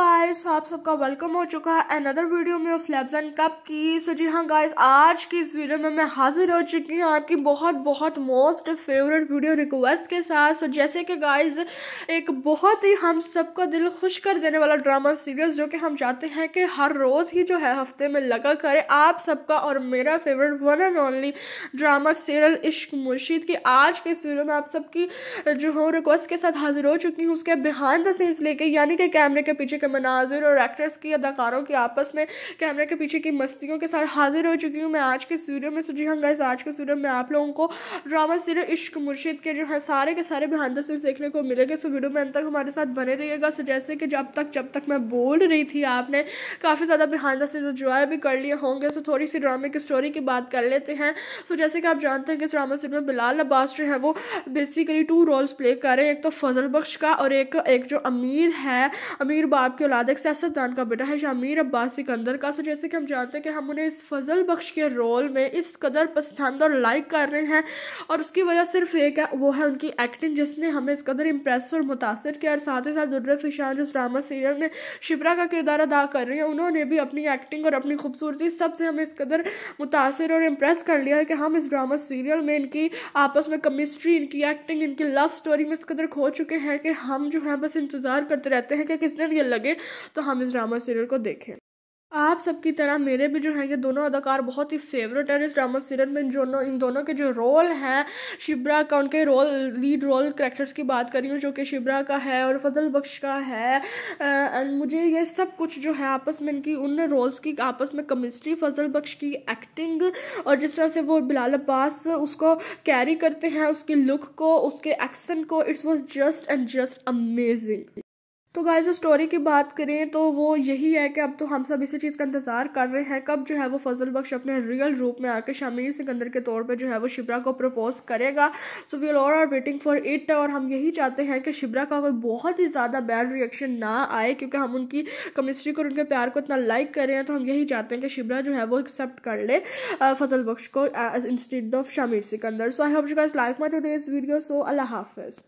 guys आप सबका welcome हो चुका है अनदर वीडियो में स्लैब्स एंड कप की सो जी हाँ गाइस आज की इस वीडियो में मैं हाजिर हो चुकी हूँ आपकी बहुत बहुत मोस्ट फेवरेट वीडियो रिक्वेस्ट के साथ सो जैसे कि गाइस एक बहुत ही हम सबको दिल खुश कर देने वाला ड्रामा सीरियल जो कि हम चाहते हैं कि हर रोज़ ही जो है हफ्ते में लगा करें आप सबका और मेरा favourite one and only drama serial Ishq Murshid की आज के इस वीडियो में आप सबकी जो हूँ रिक्वेस्ट के साथ हाजिर हो चुकी हूँ उसके बिहान द सीन्स लेके यानी कि कैमरे के पीछे मनाजिर और एक्टर्स की अदाकारों के आपस में कैमरे के पीछे की मस्तियों के साथ हाजिर हो चुकी हूँ मैं आज के स्टूडियो में सुझी हाँ आज के स्टूडियो में आप लोगों को ड्रामा सीरियल इश्क मुर्शिद के जो है सारे के सारे बिहान दस देखने को मिलेंगे सो वीडियो में अंत तक हमारे साथ बने रहिएगा सो जैसे कि जब तक जब तक मैं बोल रही थी आपने काफ़ी ज़्यादा बिहान से इंजॉय भी कर लिए होंगे सो थोड़ी सी ड्रामे की स्टोरी की बात कर लेते हैं सो जैसे कि आप जानते हैं कि इस ड्रामा सीरियल में बिलाल अब्बास जो है वो बेसिकली टू रोल्स प्ले कर रहे हैं एक तो फजल बख्श का और एक एक जो अमीर है अमीर बाप की औलाद एक सियासतदान का बेटा है शामिर अब्बास सिकंदर का सो जैसे कि हम जानते हैं कि हम उन्हें इस फजल बख्श के रोल में इस कदर पसंद और लाइक कर रहे हैं और उसकी वजह सिर्फ एक है वो है उनकी एक्टिंग जिसने हमें इस कदर इम्प्रेस और मुतासर किया और साथ ही साथ दुर्रफ जो ड्रामा सीरियल में शिप्रा का किरदार अदा कर रही हैं उन्होंने भी अपनी एक्टिंग और अपनी खूबसूरती सबसे हमें इस कदर मुतासर और इम्प्रेस कर लिया है कि हम इस ड्रामा सीरियल में इनकी आपस में कमिस्ट्री इनकी एक्टिंग इनकी लव स्टोरी में इस कदर खो चुके हैं कि हम जो है बस इंतज़ार करते रहते हैं कि किस दिन ये लगे लगे तो हम इस ड्रामा सीरियल को देखें आप सबकी तरह मेरे भी जो हैं ये दोनों अदाकार बहुत ही फेवरेट हैं इस ड्रामा सीरियल में इन दोनों इन दोनों के जो रोल हैं शिब्रा का उनके रोल लीड रोल करेक्टर्स की बात कर रही हूँ जो कि शिब्रा का है और फजल बख्श का है एंड मुझे ये सब कुछ जो है आपस में इनकी उन रोल्स की आपस में कमिस्ट्री फजल बख्श की एक्टिंग और जिस तरह से वो बिलाल अब्बास उसको कैरी करते हैं उसकी लुक को उसके एक्शन को it's was just and just amazing तो गाइस स्टोरी की बात करें तो वो यही है कि अब तो हम सब इसी चीज़ का इंतज़ार कर रहे हैं कब जो है वो फजल बख्श अपने रियल रूप में आकर शमीर सिकंदर के तौर पे जो है वो शिबरा को प्रपोज करेगा so we all are waiting for it और हम यही चाहते हैं कि शिबरा का कोई बहुत ही ज़्यादा बैड रिएक्शन ना आए क्योंकि हम उनकी कमिस्ट्री को उनके प्यार को इतना लाइक कर रहे हैं तो हम यही चाहते हैं कि शिबरा जो है वो एक्सेप्ट कर ले फजल uh, बख्श को instead of Shamir Sikandar so I hope you guys like my today's video so अल्लाह हाफिज़